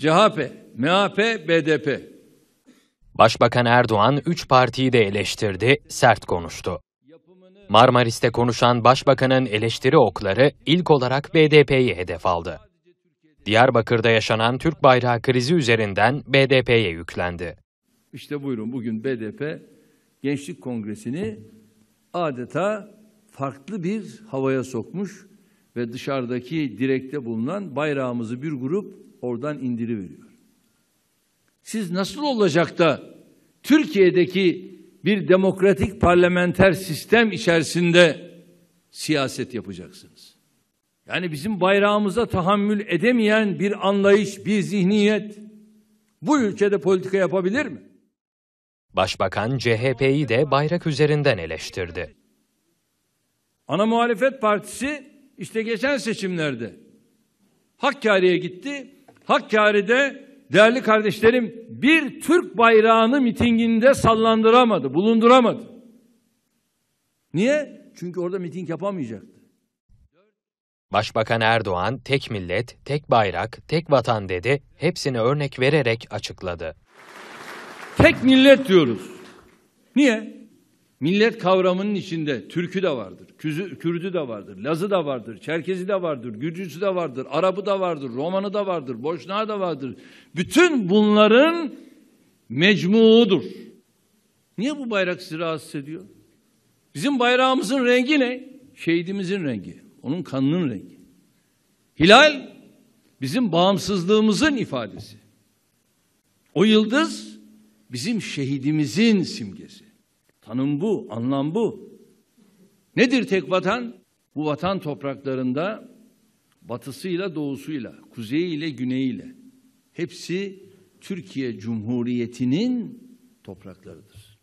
CHP, MHP, BDP. Başbakan Erdoğan üç partiyi de eleştirdi, sert konuştu. Marmaris'te konuşan başbakanın eleştiri okları ilk olarak BDP'yi hedef aldı. Diyarbakır'da yaşanan Türk bayrağı krizi üzerinden BDP'ye yüklendi. İşte buyurun bugün BDP Gençlik Kongresi'ni adeta farklı bir havaya sokmuş ve dışarıdaki direkte bulunan bayrağımızı bir grup oradan indiri veriyor. Siz nasıl olacak da Türkiye'deki bir demokratik parlamenter sistem içerisinde siyaset yapacaksınız? Yani bizim bayrağımıza tahammül edemeyen bir anlayış, bir zihniyet bu ülkede politika yapabilir mi? Başbakan CHP'yi de bayrak üzerinden eleştirdi. Ana muhalefet partisi işte geçen seçimlerde Hakkari'ye gitti, Hakkari'de değerli kardeşlerim bir Türk bayrağını mitinginde sallandıramadı, bulunduramadı. Niye? Çünkü orada miting yapamayacaktı. Başbakan Erdoğan tek millet, tek bayrak, tek vatan dedi, hepsini örnek vererek açıkladı. Tek millet diyoruz. Niye? Millet kavramının içinde Türk'ü de vardır, Küzü, Kürd'ü de vardır, Laz'ı da vardır, Çerkez'i de vardır, Gürcüsü de vardır, Arap'ı da vardır, Roman'ı da vardır, Boşnağı da vardır. Bütün bunların mecmuudur. Niye bu bayrak sizi rahatsız ediyor? Bizim bayrağımızın rengi ne? Şehidimizin rengi, onun kanının rengi. Hilal bizim bağımsızlığımızın ifadesi. O yıldız bizim şehidimizin simgesi. Tanım bu, anlam bu. Nedir tek vatan? Bu vatan topraklarında batısıyla doğusuyla, kuzeyiyle güneyiyle hepsi Türkiye Cumhuriyeti'nin topraklarıdır.